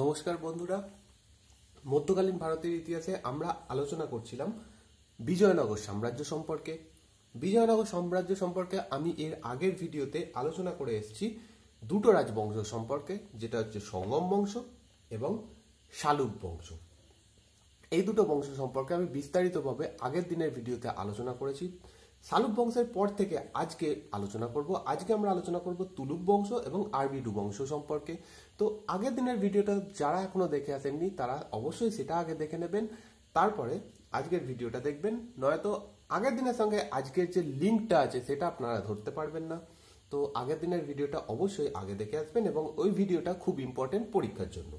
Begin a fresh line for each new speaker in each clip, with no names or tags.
নমস্কার বন্ধুরা মধ্যকালীন ভারতের ইতিহাসে আমরা আলোচনা করছিলাম বিজয়নগর সাম্রাজ্য সম্পর্কে বিজয়নগর সাম্রাজ্য সম্পর্কে আমি এর আগের ভিডিওতে আলোচনা করে এসেছি দুটো রাজবংশ সম্পর্কে যেটা হচ্ছে সঙ্গম বংশ এবং শালুক বংশ এই দুটো বংশ সম্পর্কে আমি বিস্তারিতভাবে আগের দিনের ভিডিওতে আলোচনা করেছি সালুক বংশের পর থেকে আজকে আলোচনা করব আজকে আমরা আলোচনা করব তুলুক বংশ এবং আরবি ডু বংশ সম্পর্কে তো আগের দিনের ভিডিওটা যারা এখনো দেখে আসেননি তারা অবশ্যই সেটা আগে দেখে নেবেন তারপরে আজকের ভিডিওটা দেখবেন নয়তো আগের দিনের সঙ্গে আজকের যে লিঙ্কটা আছে সেটা আপনারা ধরতে পারবেন না তো আগের দিনের ভিডিওটা অবশ্যই আগে দেখে আসবেন এবং ওই ভিডিওটা খুব ইম্পর্টেন্ট পরীক্ষার জন্য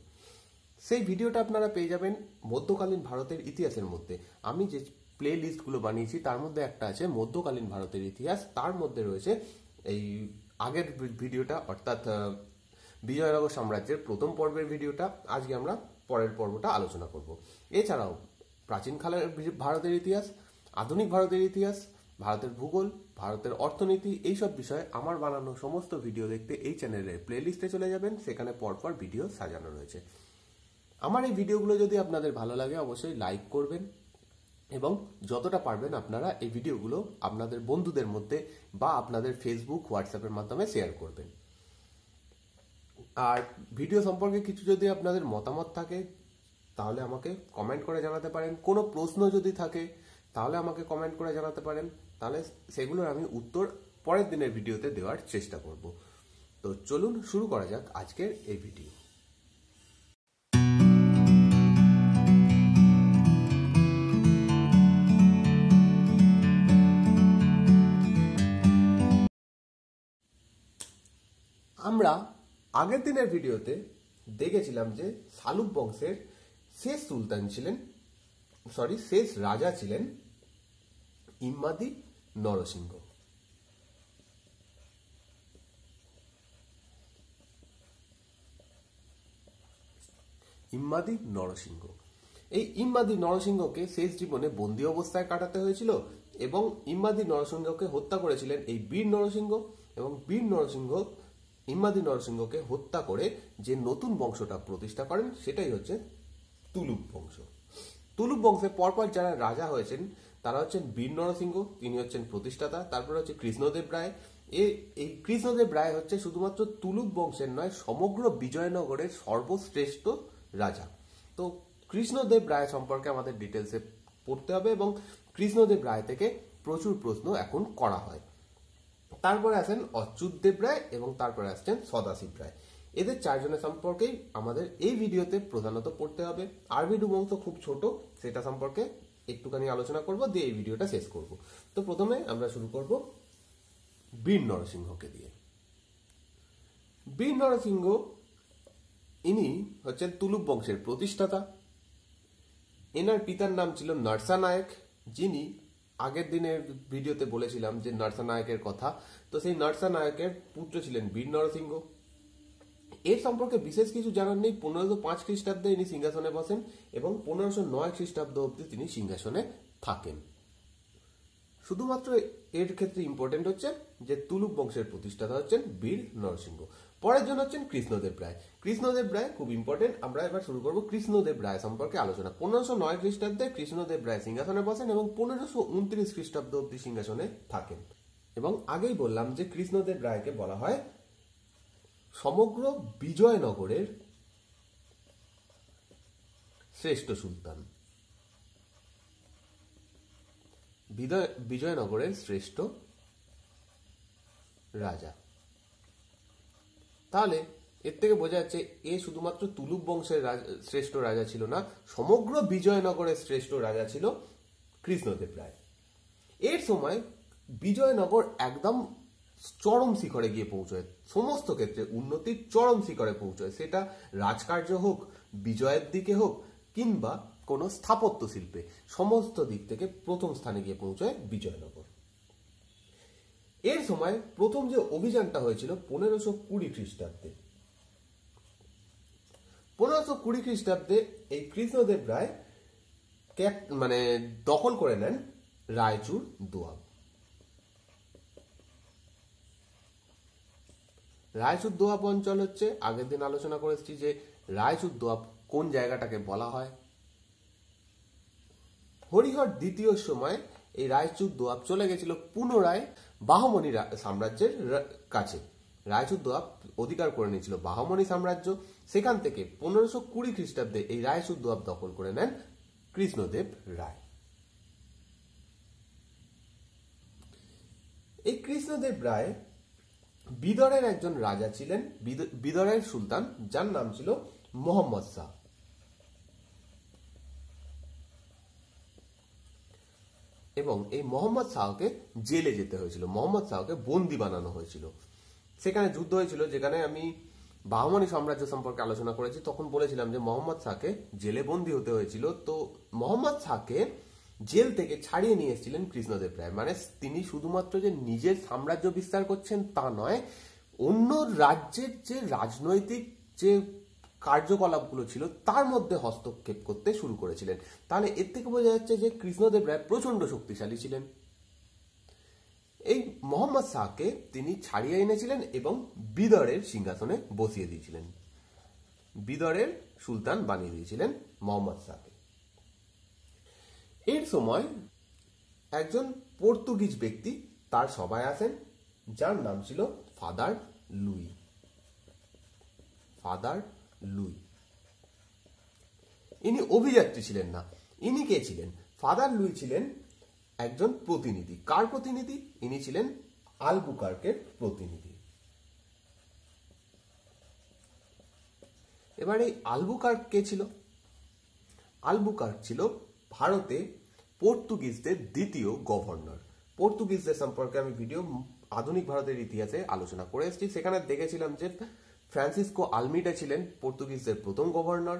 সেই ভিডিওটা আপনারা পেয়ে যাবেন মধ্যকালীন ভারতের ইতিহাসের মধ্যে আমি যে প্লে লিস্টগুলো বানিয়েছি তার মধ্যে একটা আছে মধ্যকালীন ভারতের ইতিহাস তার মধ্যে রয়েছে এই আগের ভিডিওটা অর্থাৎ বিজয়নগর সাম্রাজ্যের প্রথম পর্বের ভিডিওটা আজকে আমরা পরের পর্বটা আলোচনা করব এছাড়াও প্রাচীনকালের ভারতের ইতিহাস আধুনিক ভারতের ইতিহাস ভারতের ভূগোল ভারতের অর্থনীতি এইসব বিষয়ে আমার বানানো সমস্ত ভিডিও দেখতে এই চ্যানেলের প্লে লিস্টে চলে যাবেন সেখানে পরপর ভিডিও সাজানো রয়েছে আমার এই ভিডিওগুলো যদি আপনাদের ভালো লাগে অবশ্যই লাইক করবেন এবং যতটা পারবেন আপনারা এই ভিডিওগুলো আপনাদের বন্ধুদের মধ্যে বা আপনাদের ফেসবুক হোয়াটসঅ্যাপের মাধ্যমে শেয়ার করবেন আর ভিডিও সম্পর্কে কিছু যদি আপনাদের মতামত থাকে তাহলে আমাকে কমেন্ট করে জানাতে পারেন কোনো প্রশ্ন যদি থাকে তাহলে আমাকে কমেন্ট করে জানাতে পারেন তাহলে সেগুলোর আমি উত্তর পরের দিনের ভিডিওতে দেওয়ার চেষ্টা করব তো চলুন শুরু করা যাক আজকের এই ভিডিও আমরা আগের দিনের ভিডিওতে দেখেছিলাম যে সালুক বংশের শেষ সুলতান ছিলেন সরি শেষ রাজা ছিলেন ইম্মাদি নরসিংহ ইম্মাদি নরসিংহ এই ইম্মাদি নরসিংহকে শেষ জীবনে বন্দি অবস্থায় কাটাতে হয়েছিল এবং ইম্মাদি নরসিংহকে হত্যা করেছিলেন এই বীর নরসিংহ এবং বীর নরসিংহ হিম্মাদি নরসিংহকে হত্যা করে যে নতুন বংশটা প্রতিষ্ঠা করেন সেটাই হচ্ছে তুলুক বংশ তুলুপ বংশে পরপর যারা রাজা হয়েছেন তারা হচ্ছেন বীর নরসিংহ তিনি হচ্ছেন প্রতিষ্ঠাতা তারপরে হচ্ছে কৃষ্ণদেব রায় এ এই কৃষ্ণদেব রায় হচ্ছে শুধুমাত্র তুলুক বংশের নয় সমগ্র বিজয়নগরের সর্বশ্রেষ্ঠ রাজা তো কৃষ্ণদেব রায় সম্পর্কে আমাদের ডিটেলসে পড়তে হবে এবং কৃষ্ণদেব রায় থেকে প্রচুর প্রশ্ন এখন করা হয় তারপরে আছেন অচ্যুত দেব রায় এবং তারপরে আসছেন সদাশিব রায় এদের চারজনের সম্পর্কেই আমাদের এই ভিডিওতে প্রধানত পড়তে হবে আরবি ডুবংশ খুব ছোট সেটা সম্পর্কে একটুখানি আলোচনা করব দিয়ে এই ভিডিওটা শেষ করব তো প্রথমে আমরা শুরু করব বীর নরসিংহকে দিয়ে বীর নরসিংহ ইনি হচ্ছেন তুলুপ বংশের প্রতিষ্ঠাতা এনার পিতার নাম ছিল নরসা নায়ক যিনি আগের দিনের ভিডিওতে বলেছিলাম যে নার্সা নায়কের কথা তো সেই নার্সা নায়কের পুত্র ছিলেন বীর নরসিংহ এর সম্পর্কে বিশেষ কিছু জানার নেই পনেরোশো পাঁচ খ্রিস্টাব্দে ইনি সিংহাসনে বসেন এবং পনেরোশো নয় খ্রিস্টাব্দ অব্দি তিনি সিংহাসনে থাকেন শুধুমাত্র এর ক্ষেত্রে ইম্পর্টেন্ট হচ্ছে যে তুলুক বংশের প্রতিষ্ঠাতা হচ্ছেন বীর নরসিংহ পরের জন্য হচ্ছেন কৃষ্ণদেব রায় কৃষ্ণদেব রায় খুব ইম্পর্টেন্ট আমরা এবার শুরু করবো কৃষ্ণদেব রায় সম্পর্কে আলোচনা পনেরোশো নয় খ্রিস্টাব্দে কৃষ্ণদেব রায় সিংহাসনে বসেন এবং পনেরোশো উনত্রিশ খ্রিস্টাব্দ অব্দি সিংহাসনে থাকেন এবং আগেই বললাম যে কৃষ্ণদেব রায়কে বলা হয় সমগ্র বিজয়নগরের শ্রেষ্ঠ সুলতান বিজয়নগরের শ্রেষ্ঠ রাজা তাহলে এর থেকে বোঝা যাচ্ছে এ শুধুমাত্র তুলুপ বংশের শ্রেষ্ঠ রাজা ছিল না সমগ্র বিজয়নগরের শ্রেষ্ঠ রাজা ছিল কৃষ্ণদেব রায় এর সময় বিজয়নগর একদম চরম শিখরে গিয়ে পৌঁছয় সমস্ত ক্ষেত্রে উন্নতির চরম শিখরে পৌঁছয় সেটা রাজকার্য হোক বিজয়ের দিকে হোক কিংবা কোনো স্থাপত্য শিল্পে সমস্ত দিক থেকে প্রথম স্থানে গিয়ে পৌঁছয় বিজয়নগর এর সময় প্রথম যে অভিযানটা হয়েছিল পনেরোশো কুড়ি খ্রিস্টাব্দে পনেরোশো কুড়ি খ্রিস্টাব্দে এই কৃষ্ণদেব রায় মানে দখল করে নেন রায়চুর দোয়াব রায়চুর দোয়াব অঞ্চল হচ্ছে আগের দিন আলোচনা করেছি যে রায়চুর দোয়াব কোন জায়গাটাকে বলা হয় হরিহর দ্বিতীয় সময় এই রায়চুর দোয়াব চলে গেছিল পুনরায় বাহমনি সাম্রাজ্যের কাছে রায়চুর দোয়াব অধিকার করে নিয়েছিল বাহমনি সাম্রাজ্য সেখান থেকে পনেরোশো কুড়ি খ্রিস্টাব্দে এই রায়চুর দোয়াব দখল করে নেন কৃষ্ণদেব রায় এই কৃষ্ণদেব রায় বিদরের একজন রাজা ছিলেন বিদরের সুলতান যার নাম ছিল মোহাম্মদ শাহ এবং এই মোহাম্মদ শাহকে জেলে যেতে হয়েছিল মোহাম্মদ শাহকে বন্দি বানানো হয়েছিল সেখানে যুদ্ধ হয়েছিল যেখানে আমি বাহমানি সাম্রাজ্য সম্পর্কে আলোচনা করেছি তখন বলেছিলাম যে মোহাম্মদ শাহকে জেলে বন্দি হতে হয়েছিল তো মোহাম্মদ শাহকে জেল থেকে ছাড়িয়ে নিয়ে এসেছিলেন কৃষ্ণদেব রায় মানে তিনি শুধুমাত্র যে নিজের সাম্রাজ্য বিস্তার করছেন তা নয় অন্য রাজ্যের যে রাজনৈতিক যে কার্যকলাপগুলো ছিল তার মধ্যে হস্তক্ষেপ করতে শুরু করেছিলেন তাহলে এর থেকে বোঝা যাচ্ছে যে কৃষ্ণদেব রায় প্রচণ্ড শক্তিশালী ছিলেন এই মোহাম্মদ শাহকে তিনি ছাড়িয়ে এনেছিলেন এবং বিদরের সিংহাসনে বসিয়ে দিয়েছিলেন বিদরের সুলতান বানিয়ে দিয়েছিলেন মোহাম্মদ শাহকে এর সময় একজন পর্তুগিজ ব্যক্তি তার সভায় আসেন যার নাম ছিল ফাদার লুই ফাদার লুই ইনি অভিযাত্রী ছিলেন না ইনি কে ছিলেন ফাদার লুই ছিলেন একজন প্রতিনিধি কার প্রতিনিধি ইনি ছিলেন আলবুকার্কের প্রতিনিধি এবার এই আলবুকার্ক কে ছিল আলবুকার্ক ছিল ভারতে পর্তুগিজদের দ্বিতীয় গভর্নর পর্তুগিজদের সম্পর্কে আমি ভিডিও আধুনিক ভারতের ইতিহাসে আলোচনা করে এসেছি সেখানে দেখেছিলাম যে ফ্রান্সিসকো আলমিডা ছিলেন পর্তুগিজদের প্রথম গভর্নর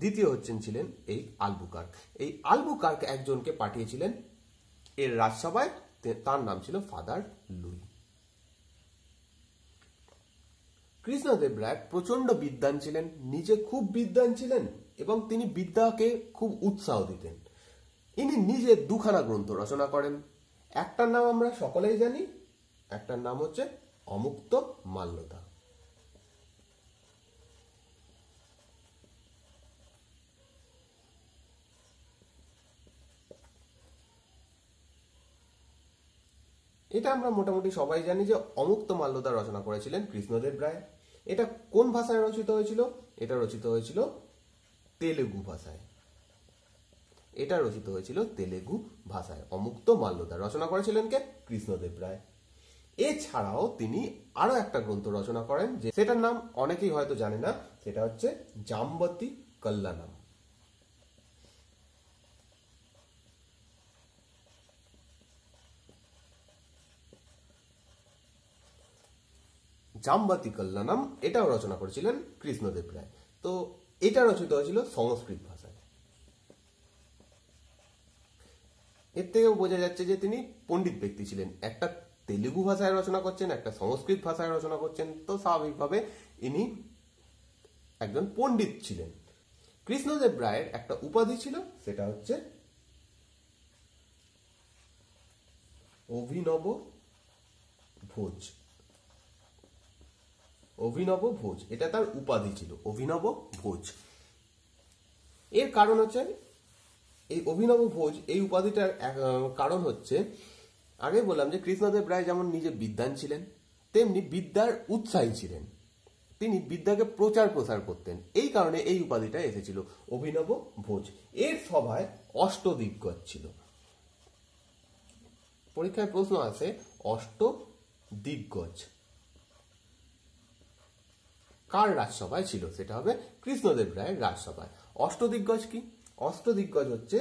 দ্বিতীয় হচ্ছেন ছিলেন এই আলবুকার্ক এই আলবুকার্ক একজনকে পাঠিয়েছিলেন এর রাজসভায় তার নাম ছিল ফাদার লুই কৃষ্ণদেব রায় প্রচন্ড বিদ্বান ছিলেন নিজে খুব বিদ্বান ছিলেন এবং তিনি বিদ্যাকে খুব উৎসাহ দিতেন ইনি নিজে দুখানা গ্রন্থ রচনা করেন একটার নাম আমরা সকলেই জানি একটার নাম হচ্ছে অমুক্ত মাল্যতা এটা আমরা মোটামুটি সবাই জানি যে অমুক্ত মাল্যদা রচনা করেছিলেন কৃষ্ণদেব রায় এটা কোন ভাষায় রচিত হয়েছিল এটা রচিত হয়েছিল তেলেগু ভাষায় এটা রচিত হয়েছিল তেলেগু ভাষায় অমুক্ত মাল্যদা রচনা করেছিলেন কে কৃষ্ণদেব রায় এছাড়াও তিনি আরো একটা গ্রন্থ রচনা করেন যে সেটার নাম অনেকেই হয়তো জানে না সেটা হচ্ছে জাম্বতী কল্যাণম জাম্বাতি কল্যাণম এটাও রচনা করেছিলেন কৃষ্ণদেব রায় তো এটা রচিত হয়েছিল সংস্কৃত ভাষায় এর থেকেও বোঝা যাচ্ছে যে তিনি পণ্ডিত ব্যক্তি ছিলেন একটা তেলেগু ভাষায় রচনা করছেন একটা সংস্কৃত ভাষায় রচনা করছেন তো স্বাভাবিকভাবে ইনি একজন পণ্ডিত ছিলেন কৃষ্ণদেব রায়ের একটা উপাধি ছিল সেটা হচ্ছে অভিনব ভোজ অভিনব ভোজ এটা তার উপাধি ছিল অভিনব ভোজ এর কারণ হচ্ছে এই অভিনব ভোজ এই উপাধিটার কারণ হচ্ছে আগে বললাম যে কৃষ্ণদেব রায় যেমন নিজে বিদ্যান ছিলেন তেমনি বিদ্যার উৎসাহী ছিলেন তিনি বিদ্যাকে প্রচার প্রসার করতেন এই কারণে এই উপাধিটা এসেছিল অভিনব ভোজ এর সভায় অষ্টদিগ্গজ ছিল পরীক্ষায় প্রশ্ন আছে অষ্ট দিগ্গজ কার রাজসভায় ছিল সেটা হবে কৃষ্ণদেব রায়ের রাজসভায় অষ্টদিগ্গজ কি অষ্টদিগ্গজ হচ্ছে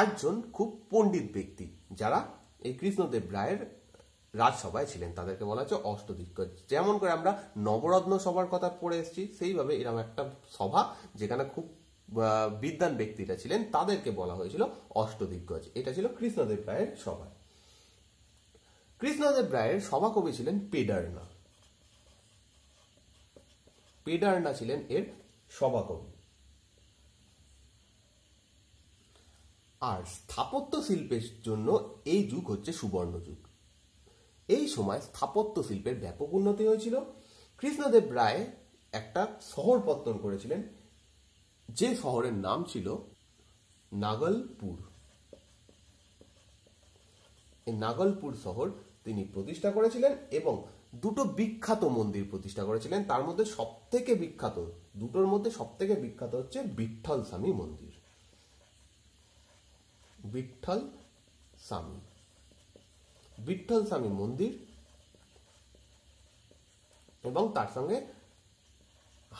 আটজন খুব পণ্ডিত ব্যক্তি যারা এই কৃষ্ণদেব রায়ের রাজসভায় ছিলেন তাদেরকে বলা হচ্ছে অষ্টদিগ্গজ যেমন করে আমরা নবরত্ন সভার কথা পড়ে এসেছি সেইভাবে এরকম একটা সভা যেখানে খুব বিদ্যান ব্যক্তিরা ছিলেন তাদেরকে বলা হয়েছিল অষ্টদিগ্গজ এটা ছিল কৃষ্ণদেব রায়ের সভা কৃষ্ণদেব রায়ের সভাকবি ছিলেন পেডারনা পেডার্না ছিলেন এর সভাকবি আর স্থাপত্য শিল্পের জন্য এই যুগ হচ্ছে সুবর্ণ যুগ এই সময় স্থাপত্য শিল্পের ব্যাপক উন্নতি হয়েছিল কৃষ্ণদেব রায় একটা শহর পত্তন করেছিলেন যে শহরের নাম ছিল নাগলপুর এই নাগলপুর শহর তিনি প্রতিষ্ঠা করেছিলেন এবং দুটো বিখ্যাত মন্দির প্রতিষ্ঠা করেছিলেন তার মধ্যে সব থেকে বিখ্যাত দুটোর মধ্যে সব থেকে বিখ্যাত হচ্ছে বিঠল স্বামী মন্দির বিঠল স্বামী বিঠল স্বামী মন্দির এবং তার সঙ্গে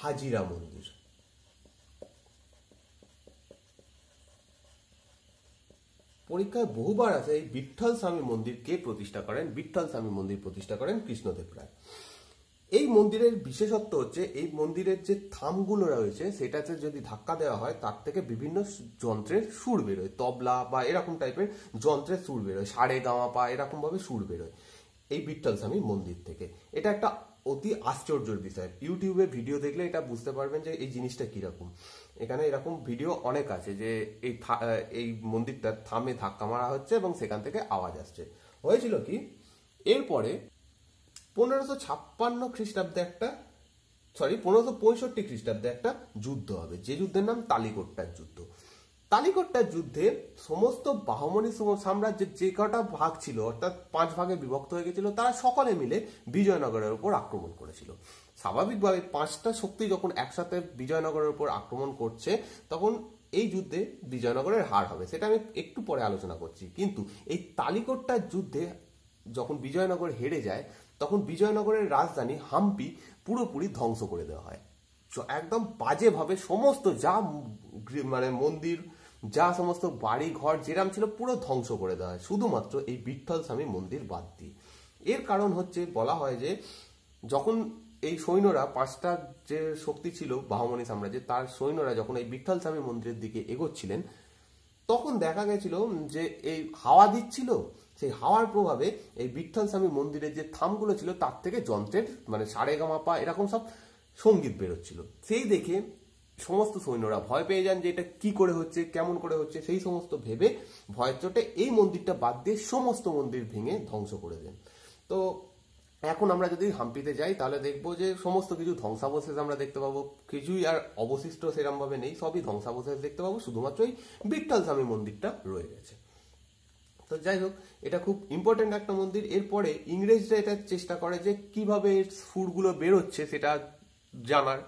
হাজিরা মন্দির পরীক্ষায় বহুবার আছে এই বিঠল স্বামী মন্দির কে প্রতিষ্ঠা করেন বিঠল স্বামী মন্দির প্রতিষ্ঠা করেন কৃষ্ণদেব রায় এই মন্দিরের বিশেষত্ব হচ্ছে এই মন্দিরের যে থামগুলো রয়েছে সেটাতে যদি ধাক্কা দেওয়া হয় তার থেকে বিভিন্ন যন্ত্রের সুর বেরোয় তবলা বা এরকম টাইপের যন্ত্রের সুর বেরোয় সাড়ে গাওয়া পা এরকমভাবে সুর বেরোয় এই বিঠল স্বামী মন্দির থেকে এটা একটা অতি আশ্চর্যের বিষয় ইউটিউবে ভিডিও দেখলে এটা বুঝতে পারবেন যে এই জিনিসটা কীরকম এখানে এরকম ভিডিও অনেক আছে যে এই এই মন্দিরটার থামে ধাক্কা মারা হচ্ছে এবং সেখান থেকে আওয়াজ আসছে হয়েছিল কি এরপরে পনেরোশো ছাপ্পান্ন খ্রিস্টাব্দে একটা সরি পনেরোশো পঁয়ষট্টি খ্রিস্টাব্দে একটা যুদ্ধ হবে যে যুদ্ধের নাম তালিকোট্টার যুদ্ধ তালিকোট্টার যুদ্ধে সমস্ত বাহমনি সাম্রাজ্যের যে কটা ভাগ ছিল অর্থাৎ পাঁচ ভাগে বিভক্ত হয়ে গেছিল তারা সকলে মিলে বিজয়নগরের উপর আক্রমণ করেছিল স্বাভাবিকভাবে পাঁচটা শক্তি যখন একসাথে বিজয়নগরের উপর আক্রমণ করছে তখন এই যুদ্ধে বিজয়নগরের হার হবে সেটা আমি একটু পরে আলোচনা করছি কিন্তু এই তালিকোট্টার যুদ্ধে যখন বিজয়নগর হেরে যায় তখন বিজয়নগরের রাজধানী হাম্পি পুরোপুরি ধ্বংস করে দেওয়া হয় একদম বাজেভাবে সমস্ত যা মানে মন্দির যা সমস্ত বাড়ি ঘর যেরাম ছিল পুরো ধ্বংস করে দেওয়া হয় শুধুমাত্র এই বিঠল স্বামী মন্দির বাদ দিয়ে এর কারণ হচ্ছে বলা হয় যে যখন এই সৈন্যরা পাঁচটা যে শক্তি ছিল বাহমণি সাম্রাজ্যে তার সৈন্যরা যখন এই বিঠল স্বামী মন্দিরের দিকে এগোচ্ছিলেন তখন দেখা গেছিল যে এই হাওয়া দিচ্ছিল সেই হাওয়ার প্রভাবে এই বিঠল স্বামী মন্দিরের যে থামগুলো ছিল তার থেকে যন্ত্রের মানে সারে গামাপা এরকম সব সঙ্গীত বেরোচ্ছিল সেই দেখে সমস্ত সৈন্যরা ভয় পেয়ে যান যে এটা কি করে হচ্ছে কেমন করে হচ্ছে সেই সমস্ত ভেবে ভয়ের চোটে এই মন্দিরটা বাদ দিয়ে সমস্ত মন্দির ভেঙে ধ্বংস করে দেন তো এখন আমরা যদি হাম্পিতে যাই তাহলে দেখবো যে সমস্ত কিছু ধ্বংসাবশেষ আমরা দেখতে পাবো কিছুই আর অবশিষ্ট সেরমভাবে নেই সবই ধ্বংসাবশেষ দেখতে পাবো শুধুমাত্র ওই বিট্টাল স্বামী মন্দিরটা রয়ে গেছে তো যাই হোক এটা খুব ইম্পর্টেন্ট একটা মন্দির এরপরে ইংরেজরা এটা চেষ্টা করে যে কিভাবে সুরগুলো বেরোচ্ছে সেটা জানার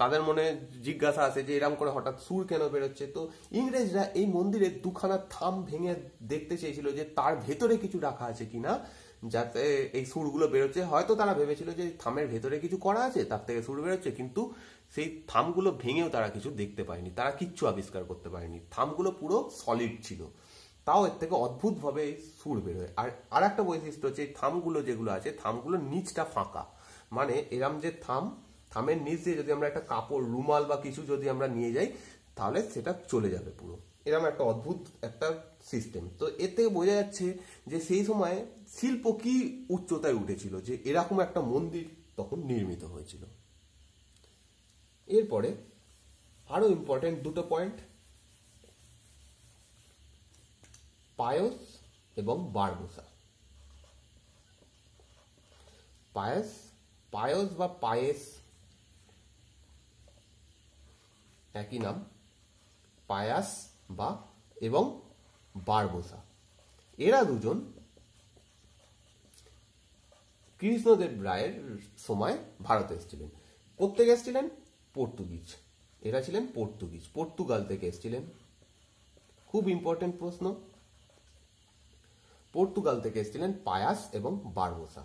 তাদের মনে জিজ্ঞাসা আছে যে এরম করে হঠাৎ সুর কেন বেরোচ্ছে তো ইংরেজরা এই মন্দিরে দুখানা থাম ভেঙে দেখতে চেয়েছিল যে তার ভেতরে কিছু রাখা আছে কিনা যাতে এই সুরগুলো বেরোচ্ছে হয়তো তারা ভেবেছিল যে থামের ভেতরে কিছু করা আছে তার থেকে সুর বেরোচ্ছে কিন্তু সেই থামগুলো ভেঙেও তারা কিছু দেখতে পায়নি তারা কিচ্ছু আবিষ্কার করতে পারেনি থামগুলো পুরো সলিড ছিল তাও এর থেকে অদ্ভুতভাবে এই সুর বেরোয় আর আর একটা বৈশিষ্ট্য হচ্ছে থামগুলো যেগুলো আছে থামগুলো নিচটা ফাঁকা মানে এরম যে থাম থামের নিচ দিয়ে যদি আমরা একটা কাপড় রুমাল বা কিছু যদি আমরা নিয়ে যাই তাহলে সেটা চলে যাবে পুরো এরকম একটা অদ্ভুত একটা সিস্টেম তো এর থেকে বোঝা যাচ্ছে যে সেই সময় শিল্প কি উচ্চতায় উঠেছিল যে এরকম একটা মন্দির তখন নির্মিত হয়েছিল এরপরে আরো ইম্পর্টেন্ট দুটো পয়েন্ট পায়স এবং বারবোসা পায়স পায়স বা পায়েস একই নাম পায়াস বা এবং বারবোসা এরা দুজন কৃষ্ণদেব রায়ের সময় ভারতে এসেছিলেন কোথেকে এসেছিলেন পর্তুগিজ এরা ছিলেন পর্তুগিজ পর্তুগাল থেকে এসেছিলেন খুব ইম্পর্টেন্ট প্রশ্ন পর্তুগাল থেকে এসেছিলেন পায়াস এবং বারবোসা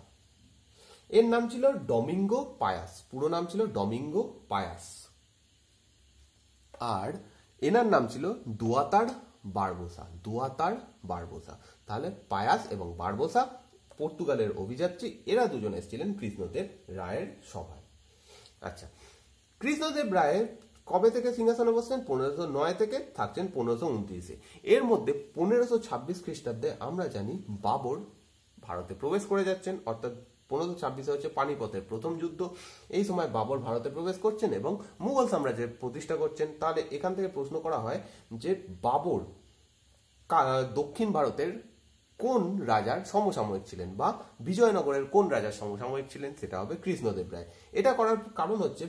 এর নাম ছিল ডমিঙ্গো পায়াস পুরো নাম ছিল ডমিঙ্গো পায়াস আর এনার নাম ছিল দুয়াতার বারবোসা দুয়াতার বারবোসা তাহলে পায়াস এবং বারবোসা পর্তুগালের অভিযাত্রী এরা দুজন এসেছিলেন কৃষ্ণদেব রায়ের সভায় আচ্ছা কৃষ্ণদেব রায়ের কবে থেকে সিংহাসনে বসছেন পনেরোশো নয় থেকে থাকছেন পনেরোশো উনত্রিশে এর মধ্যে পনেরোশো ছাব্বিশ খ্রিস্টাব্দে আমরা জানি বাবর ভারতে প্রবেশ করে যাচ্ছেন অর্থাৎ পনেরোশো ছাব্বিশে হচ্ছে পানিপথের প্রথম যুদ্ধ এই সময় বাবর ভারতে প্রবেশ করছেন এবং মুঘল সাম্রাজ্যের প্রতিষ্ঠা করছেন তাহলে এখান থেকে প্রশ্ন করা হয় যে বাবর দক্ষিণ ভারতের কোন রাজার সমসাময়িক ছিলেন বা বিজয়নগরের কোন রাজার সমসাময়িক ছিলেন সেটা হবে কৃষ্ণদেব রায় এটা করার কারণ হচ্ছে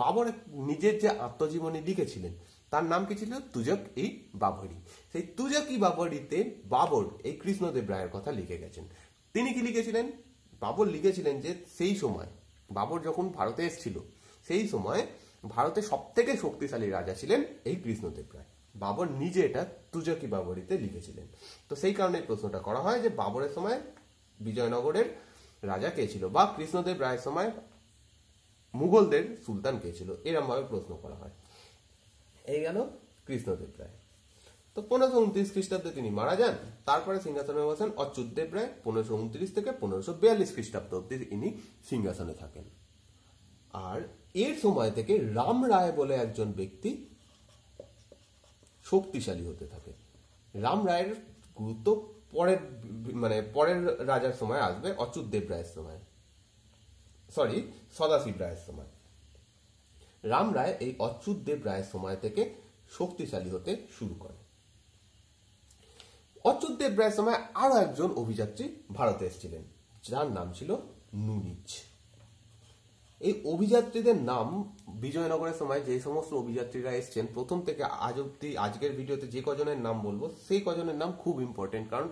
বাবর নিজের যে আত্মজীবনী লিখেছিলেন তার নাম কি ছিল তুজক ই বাবরি সেই তুজক ই বাবরিতে বাবর এই কৃষ্ণদেব রায়ের কথা লিখে গেছেন তিনি কি লিখেছিলেন বাবর লিখেছিলেন যে সেই সময় বাবর যখন ভারতে এসেছিল সেই সময় ভারতে সবথেকে শক্তিশালী রাজা ছিলেন এই কৃষ্ণদেব রায় বাবর নিজে এটা তুজকি বাবরিতে লিখেছিলেন তো সেই কারণে প্রশ্নটা করা হয় যে বাবরের সময় বিজয়নগরের রাজা কে ছিল বা কৃষ্ণদেব রায়ের সময় মুঘলদের সুলতান কে ছিল এরমভাবে প্রশ্ন করা হয় এই গেল কৃষ্ণদেব রায় তো পনেরোশো উনত্রিশ খ্রিস্টাব্দে তিনি মারা যান তারপরে সিংহাসনে বসেন অচ্যুতদেব রায় পনেরোশো উনত্রিশ থেকে পনেরোশো বিয়াল্লিশ খ্রিস্টাব্দ অব্দি ইনি সিংহাসনে থাকেন আর এর সময় থেকে রাম রায় বলে একজন ব্যক্তি শক্তিশালী হতে থাকে রাম রায়ের গুরুত্ব পরের মানে পরের রাজার সময় আসবে অচ্যুত দেব রায়ের সময় সরি সদাশিব রায়ের সময় রাম রায় এই অচ্যুত দেব রায়ের সময় থেকে শক্তিশালী হতে শুরু করে অচ্যুত দেব রায়ের সময় আরো একজন অভিযাত্রী ভারতে এসেছিলেন যার নাম ছিল নুনিচ এই অভিযাত্রীদের নাম বিজয়নগরের সময় যে সমস্ত অভিযাত্রীরা এসছেন প্রথম থেকে আজ অব্দি আজকের ভিডিওতে যে কজনের নাম বলবো সেই কজনের নাম খুব ইম্পর্টেন্ট কারণ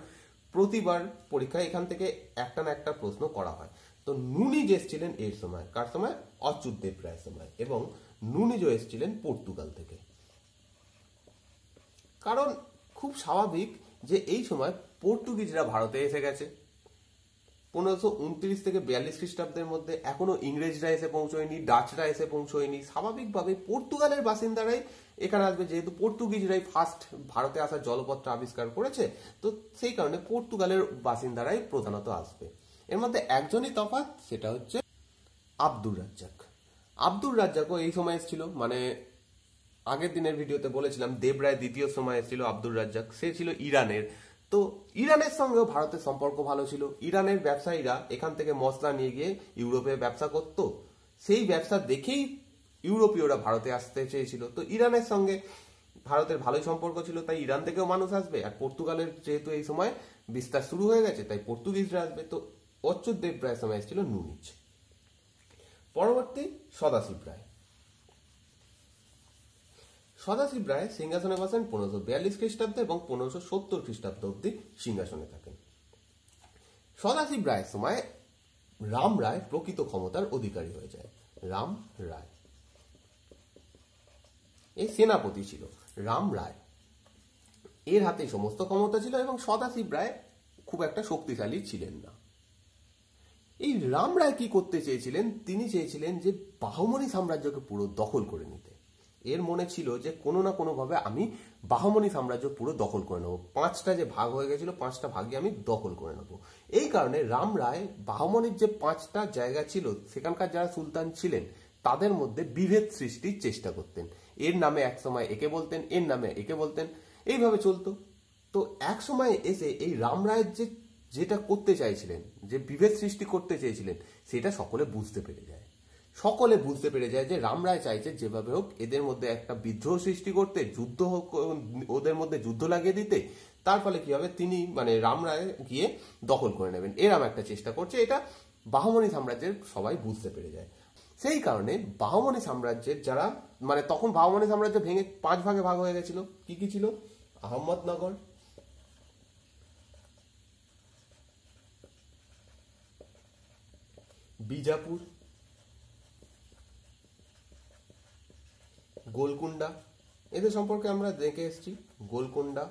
প্রতিবার পরীক্ষায় এখান থেকে একটা না একটা প্রশ্ন করা হয় তো নুনিজ এসছিলেন এর সময় কার সময় অচ্যুত দেব রায়ের সময় এবং নুনিজও এসছিলেন পর্তুগাল থেকে কারণ খুব স্বাভাবিক যে এই সময় পর্তুগিজরা ভারতে এসে গেছে পনেরোশো উনত্রিশ থেকে বিয়াল্লিশ খ্রিস্টাব্দের মধ্যে এখনো ইংরেজরা এসে পৌঁছয়নি ডাচরা এসে পৌঁছয়নি স্বাভাবিকভাবে পর্তুগালের বাসিন্দারাই এখানে আসবে যেহেতু পর্তুগিজরাই ফার্স্ট ভারতে আসার জলপথটা আবিষ্কার করেছে তো সেই কারণে পর্তুগালের বাসিন্দারাই প্রধানত আসবে এর মধ্যে একজনই তফাৎ সেটা হচ্ছে আব্দুর রাজ্জাক আব্দুর রাজ্জাকও এই সময় এসেছিল মানে আগের দিনের ভিডিওতে বলেছিলাম দেবরায় দ্বিতীয় সময় এসেছিল আব্দুর রাজ্জাক সে ছিল ইরানের তো ইরানের সঙ্গেও ভারতের সম্পর্ক ভালো ছিল ইরানের ব্যবসায়ীরা এখান থেকে মশলা নিয়ে গিয়ে ইউরোপে ব্যবসা করত সেই ব্যবসা দেখেই ইউরোপীয়রা ভারতে আসতে চেয়েছিল তো ইরানের সঙ্গে ভারতের ভালোই সম্পর্ক ছিল তাই ইরান থেকেও মানুষ আসবে আর পর্তুগালের যেহেতু এই সময় বিস্তার শুরু হয়ে গেছে তাই পর্তুগিজরা আসবে তো অচ্যুত দেব রায়ের সময় এসেছিল নুনিচ পরবর্তী সদাশিব রায় সদাশিব রায় সিংহাসনে বসেন পনেরোশো বিয়াল্লিশ খ্রিস্টাব্দে এবং পনেরোশো সত্তর খ্রিস্টাব্দ অব্দি সিংহাসনে থাকেন সদাশিব রায়ের সময় রাম রায় প্রকৃত ক্ষমতার অধিকারী হয়ে যায় রাম রায় এই সেনাপতি ছিল রাম রায় এর হাতে সমস্ত ক্ষমতা ছিল এবং সদাশিব রায় খুব একটা শক্তিশালী ছিলেন না এই রাম রায় কি করতে চেয়েছিলেন তিনি চেয়েছিলেন যে বাহমনি সাম্রাজ্যকে পুরো দখল করে নিতে এর মনে ছিল যে কোনো না কোনোভাবে আমি বাহমনি সাম্রাজ্য পুরো দখল করে নেবো পাঁচটা যে ভাগ হয়ে গেছিল পাঁচটা ভাগে আমি দখল করে নেবো এই কারণে রাম রায় বাহমনির যে পাঁচটা জায়গা ছিল সেখানকার যারা সুলতান ছিলেন তাদের মধ্যে বিভেদ সৃষ্টির চেষ্টা করতেন এর নামে এক সময় একে বলতেন এর নামে একে বলতেন এইভাবে চলতো তো এক সময় এসে এই রাম রায়ের যে যেটা করতে চাইছিলেন যে বিভেদ সৃষ্টি করতে চেয়েছিলেন সেটা সকলে বুঝতে পেরে যায় সকলে বুঝতে পেরে যায় যে রাম রায় চাইছে যেভাবে হোক এদের মধ্যে একটা বিদ্রোহ সৃষ্টি করতে যুদ্ধ হোক ওদের মধ্যে যুদ্ধ লাগিয়ে দিতে তার ফলে কি হবে তিনি মানে রাম রায় গিয়ে দখল করে নেবেন এরম একটা চেষ্টা করছে এটা বাহমনি সাম্রাজ্যের সবাই বুঝতে পেরে যায় সেই কারণে বাহমনি সাম্রাজ্যের যারা মানে তখন বাহমনি সাম্রাজ্য ভেঙে পাঁচ ভাগে ভাগ হয়ে গেছিল কি কি ছিল আহমদনগর বিজাপুর গোলকুন্ডা এদের সম্পর্কে আমরা দেখে এসেছি গোলকুন্ডা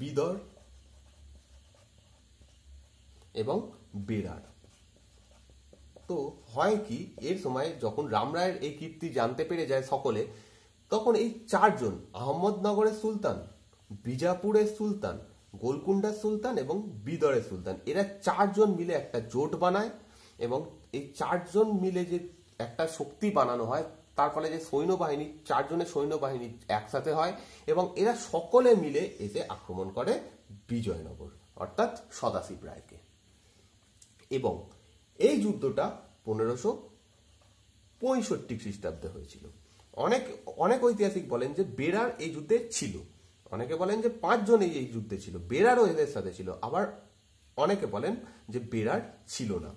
বিদর এবং বিরাট তো হয় কি এর সময় যখন রামরায়ের এই কীর্তি জানতে পেরে যায় সকলে তখন এই চারজন আহমদনগরের সুলতান বিজাপুরের সুলতান গোলকুন্ডার সুলতান এবং বিদরের সুলতান এরা চারজন মিলে একটা জোট বানায় এবং এই চারজন মিলে যে একটা শক্তি বানানো হয় তার ফলে যে সৈন্যবাহিনী চারজনের সৈন্যবাহিনী একসাথে হয় এবং এরা সকলে মিলে এসে আক্রমণ করে বিজয়নগর অর্থাৎ সদাশিব রায়কে এবং এই যুদ্ধটা পনেরোশো পঁয়ষট্টি খ্রিস্টাব্দে হয়েছিল অনেক অনেক ঐতিহাসিক বলেন যে বেরার এই যুদ্ধে ছিল অনেকে বলেন যে পাঁচজন এই যুদ্ধে ছিল বেরারও এদের সাথে ছিল আবার অনেকে বলেন যে বেরার ছিল না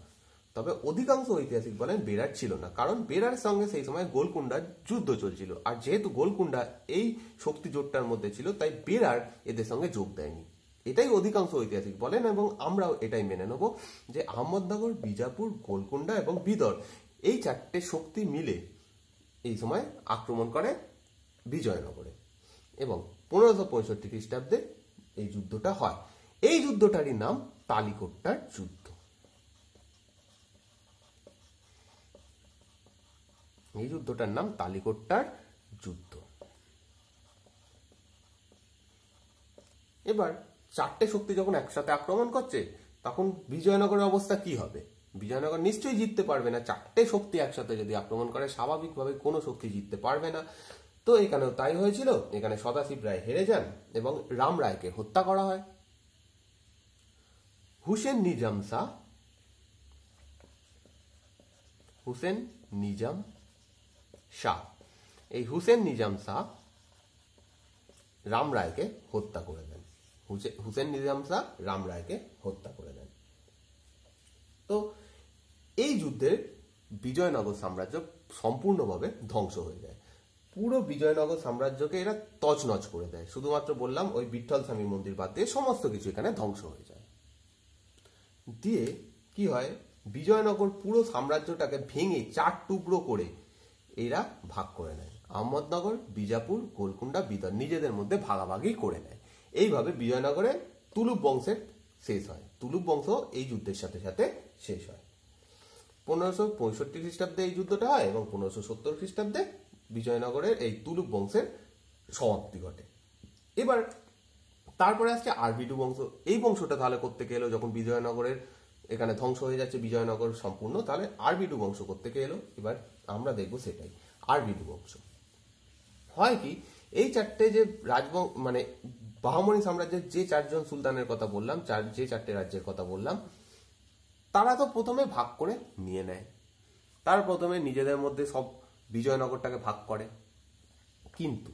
তবে অধিকাংশ ঐতিহাসিক বলেন বেরার ছিল না কারণ বেরার সঙ্গে সেই সময় গোলকুন্ডার যুদ্ধ চলছিল আর যেহেতু গোলকুন্ডা এই শক্তি জোটটার মধ্যে ছিল তাই বেরার এদের সঙ্গে যোগ দেয়নি এটাই অধিকাংশ ঐতিহাসিক বলেন এবং আমরাও এটাই মেনে নেব যে আহমদনগর বিজাপুর গোলকুন্ডা এবং বিদর এই চারটে শক্তি মিলে এই সময় আক্রমণ করে বিজয়নগরে এবং পনেরোশো পঁয়ষট্টি খ্রিস্টাব্দে এই যুদ্ধটা হয় এই যুদ্ধটারই নাম তালিকোট্টার যুদ্ধ এই যুদ্ধটার নাম তালিকোট্টার যুদ্ধ এবার চারটে শক্তি যখন একসাথে আক্রমণ করছে তখন বিজয়নগরের অবস্থা কি হবে বিজয়নগর নিশ্চয়ই জিততে পারবে না চারটে শক্তি একসাথে যদি আক্রমণ করে স্বাভাবিকভাবে কোনো শক্তি জিততে পারবে না তো এখানেও তাই হয়েছিল এখানে সদাশিব রায় হেরে যান এবং রাম রায়কে হত্যা করা হয় হুসেন নিজাম শাহ হুসেন নিজাম শাহ এই হুসেন নিজাম শাহ রাম রায়কে হত্যা করে দেন হুসেন নিজাম শাহ রাম রায়কে হত্যা করে দেন তো এই যুদ্ধে বিজয়নগর সাম্রাজ্য সম্পূর্ণভাবে ধ্বংস হয়ে যায় পুরো বিজয়নগর সাম্রাজ্যকে এরা তছনছ করে দেয় শুধুমাত্র বললাম ওই বিঠল স্বামী মন্দির বাদ দিয়ে সমস্ত কিছু এখানে ধ্বংস হয়ে যায় দিয়ে কি হয় বিজয়নগর পুরো সাম্রাজ্যটাকে ভেঙে চার টুকরো করে এরা ভাগ করে নেয় আহমদনগর বিজাপুর গোলকুন্ডা বিদর নিজেদের মধ্যে ভাগাভাগি করে নেয় এইভাবে বিজয়নগরে তুলুপ বংশের শেষ হয় তুলুপ বংশ এই যুদ্ধের সাথে সাথে শেষ হয় পনেরোশো পঁয়ষট্টি খ্রিস্টাব্দে এই যুদ্ধটা হয় এবং পনেরোশো সত্তর খ্রিস্টাব্দে বিজয়নগরের এই তুলুপ বংশের সমাপ্তি ঘটে এবার তারপরে আসছে আরবিডু বংশ এই বংশটা তাহলে করতে এলো যখন বিজয়নগরের এখানে ধ্বংস হয়ে যাচ্ছে বিজয়নগর সম্পূর্ণ তাহলে আরবিডু বংশ করতে এলো এবার আমরা দেখব সেটাই আর বংশ হয় কি এই চারটে যে রাজবং মানে বাহমনি সাম্রাজ্যের যে চারজন সুলতানের কথা বললাম চার যে চারটে রাজ্যের কথা বললাম তারা তো প্রথমে ভাগ করে নিয়ে নেয় তার প্রথমে নিজেদের মধ্যে সব বিজয়নগরটাকে ভাগ করে কিন্তু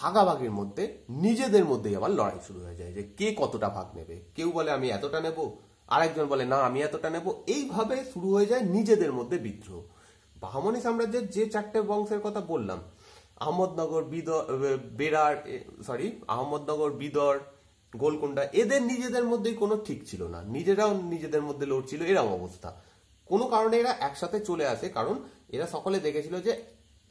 ভাগাভাগির মধ্যে নিজেদের মধ্যেই আবার লড়াই শুরু হয়ে যায় যে কে কতটা ভাগ নেবে কেউ বলে আমি এতটা নেব আরেকজন বলে না আমি এতটা নেব এইভাবে শুরু হয়ে যায় নিজেদের মধ্যে বিদ্রোহ বাহমনি সাম্রাজ্যের যে চারটে বংশের কথা বললাম আহমদনগর বিদর বেরার সরি আহমদনগর বিদর গোলকুন্ডা এদের নিজেদের মধ্যেই কোনো ঠিক ছিল না নিজেরাও নিজেদের মধ্যে লড়ছিল এরম অবস্থা কোনো কারণে এরা একসাথে চলে আসে কারণ এরা সকলে দেখেছিল যে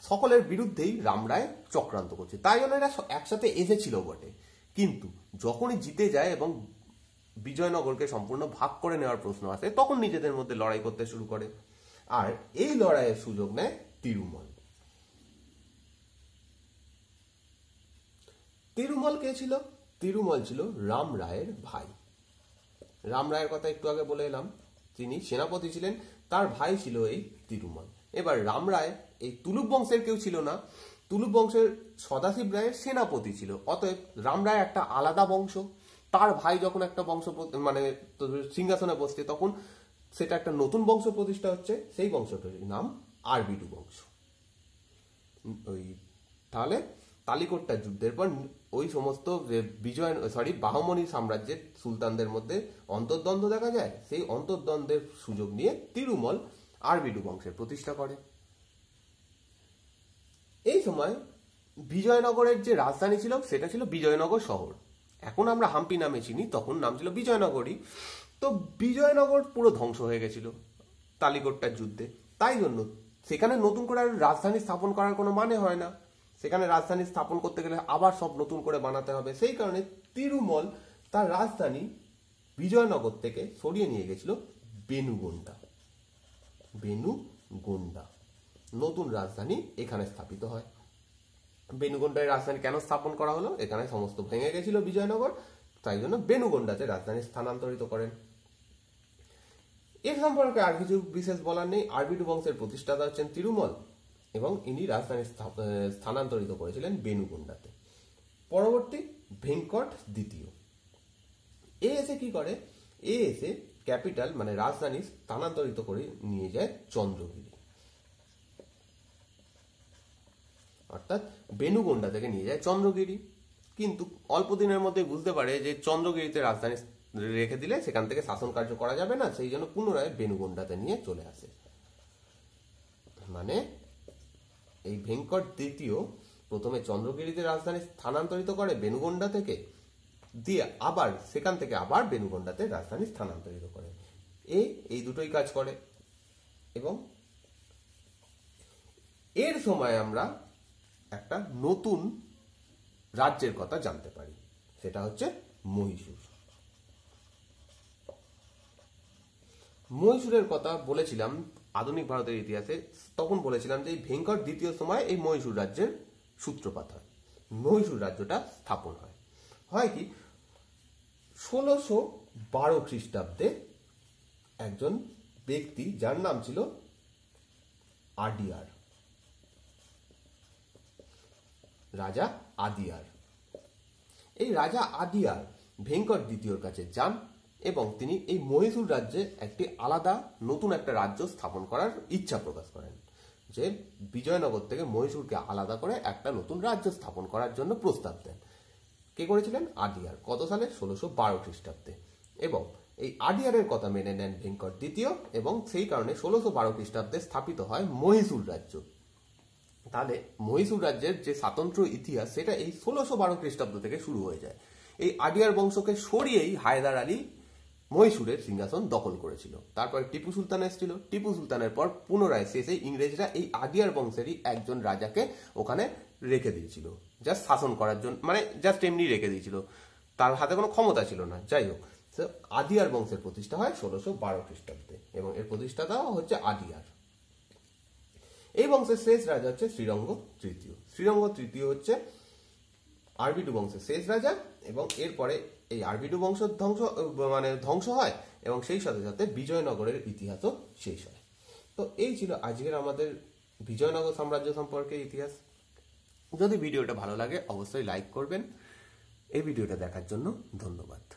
সকলের বিরুদ্ধেই রামরায় চক্রান্ত করছে তাই জন্য এরা একসাথে এসেছিল বটে কিন্তু যখনই জিতে যায় এবং বিজয়নগরকে সম্পূর্ণ ভাগ করে নেওয়ার প্রশ্ন আসে তখন নিজেদের মধ্যে লড়াই করতে শুরু করে আর এই লড়াইয়ের সুযোগ নেয় তিরুমল তিরুমল কে ছিল তিরুমল ছিল রাম রায়ের ভাই রাম রায়ের কথা একটু আগে বলে এলাম তিনি সেনাপতি ছিলেন তার ভাই ছিল এই তিরুমল এবার রাম রায় এই তুলুপ বংশের কেউ ছিল না তুলুপ বংশের সদাশিব রায়ের সেনাপতি ছিল অতএব রাম রায় একটা আলাদা বংশ তার ভাই যখন একটা বংশ মানে সিংহাসনে বসছে তখন সেটা একটা নতুন বংশ প্রতিষ্ঠা হচ্ছে সেই বংশটার নাম আরবিডু বংশ ওই তাহলে তালিকোট্টা যুদ্ধের পর ওই সমস্ত বিজয় সরি বাহমনি সাম্রাজ্যের সুলতানদের মধ্যে অন্তর্দ্বন্দ্ব দেখা যায় সেই অন্তর্দ্বন্দ্বের সুযোগ নিয়ে তিরুমল আরবিডু বংশের প্রতিষ্ঠা করে এই সময় বিজয়নগরের যে রাজধানী ছিল সেটা ছিল বিজয়নগর শহর এখন আমরা হাম্পি নামে চিনি তখন নাম ছিল বিজয়নগরী তো বিজয়নগর পুরো ধ্বংস হয়ে গেছিল তালিগড়টার যুদ্ধে তাই জন্য সেখানে নতুন করে আর রাজধানী স্থাপন করার কোনো মানে হয় না সেখানে রাজধানী স্থাপন করতে গেলে আবার সব নতুন করে বানাতে হবে সেই কারণে তিরুমল তার রাজধানী বিজয়নগর থেকে সরিয়ে নিয়ে গেছিল বেনুগোন্ডা বেনুগোন্ডা নতুন রাজধানী এখানে স্থাপিত হয় বেনুগোন্ডায় রাজধানী কেন স্থাপন করা হলো এখানে সমস্ত ভেঙে গেছিল বিজয়নগর তাই জন্য বেনুগোন্ডাতে রাজধানী স্থানান্তরিত করেন এর সম্পর্কে আর কিছু বিশেষ বলার নেই আরবিড বংশের প্রতিষ্ঠাতা হচ্ছেন তিরুমল এবং ইনি রাজধানী স্থানান্তরিত করেছিলেন বেনুগুন্ডাতে পরবর্তী ভেঙ্কট দ্বিতীয় এ এসে কি করে এ এসে ক্যাপিটাল মানে রাজধানী স্থানান্তরিত করে নিয়ে যায় চন্দ্রগিরি অর্থাৎ বেনুগোন্ডা থেকে নিয়ে যায় চন্দ্রগিরি কিন্তু অল্প দিনের মধ্যে বুঝতে পারে যে চন্দ্রগিরিতে রাজধানী রেখে দিলে সেখান থেকে শাসন কার্য করা যাবে না সেই জন্য পুনরায় বেনুগন্ডাতে নিয়ে চলে আসে মানে এই ভেঙ্কট দ্বিতীয় প্রথমে চন্দ্রগিরিতে রাজধানী স্থানান্তরিত করে বেনুগন্ডা থেকে দিয়ে আবার সেখান থেকে আবার বেনুগন্ডাতে রাজধানী স্থানান্তরিত করে এই এই দুটোই কাজ করে এবং এর সময় আমরা একটা নতুন রাজ্যের কথা জানতে পারি সেটা হচ্ছে মহীশূর মহীশূরের কথা বলেছিলাম আধুনিক ভারতের ইতিহাসে তখন বলেছিলাম যে এই ভেঙ্কট দ্বিতীয় সময় এই মহীশূর রাজ্যের সূত্রপাত হয় মহীশূর রাজ্যটা স্থাপন হয় হয় কি ষোলোশো বারো খ্রিস্টাব্দে একজন ব্যক্তি যার নাম ছিল আডিয়ার রাজা আদিয়ার এই রাজা আদিয়ার ভেঙ্কট দ্বিতীয়র কাছে যান এবং তিনি এই মহীশূর রাজ্যে একটি আলাদা নতুন একটা রাজ্য স্থাপন করার ইচ্ছা প্রকাশ করেন যে বিজয়নগর থেকে মহীশূরকে আলাদা করে একটা নতুন রাজ্য স্থাপন করার জন্য প্রস্তাব দেন কে করেছিলেন আডিয়ার কত সালে ষোলোশো বারো খ্রিস্টাব্দে এবং এই আডিয়ারের কথা মেনে নেন ভেঙ্কর দ্বিতীয় এবং সেই কারণে ষোলোশো বারো খ্রিস্টাব্দে স্থাপিত হয় মহীশূর রাজ্য তাহলে মহীশূর রাজ্যের যে স্বাতন্ত্র ইতিহাস সেটা এই ষোলোশো বারো খ্রিস্টাব্দ থেকে শুরু হয়ে যায় এই আডিয়ার বংশকে সরিয়েই হায়দার আলী মহীশূরের সিংহাসন দখল করেছিল তারপর টিপু সুলতান এসেছিল টিপু সুলতানের পর পুনরায় শেষে ইংরেজরা এই আদিয়ার বংশেরই একজন রাজাকে ওখানে রেখে দিয়েছিল জাস্ট শাসন করার জন্য মানে জাস্ট এমনি রেখে দিয়েছিল তার হাতে কোনো ক্ষমতা ছিল না যাই হোক আদিয়ার বংশের প্রতিষ্ঠা হয় ষোলোশো বারো খ্রিস্টাব্দে এবং এর প্রতিষ্ঠাতা হচ্ছে আদিয়ার এই বংশের শেষ রাজা হচ্ছে শ্রীরঙ্গ তৃতীয় শ্রীরঙ্গ তৃতীয় হচ্ছে আরবিডু বংশের শেষ রাজা এবং এরপরে এই আরবিডু বংশ ধ্বংস মানে ধ্বংস হয় এবং সেই সাথে সাথে বিজয়নগরের ইতিহাসও শেষ হয় তো এই ছিল আজকের আমাদের বিজয়নগর সাম্রাজ্য সম্পর্কে ইতিহাস যদি ভিডিওটা ভালো লাগে অবশ্যই লাইক করবেন এই ভিডিওটা দেখার জন্য ধন্যবাদ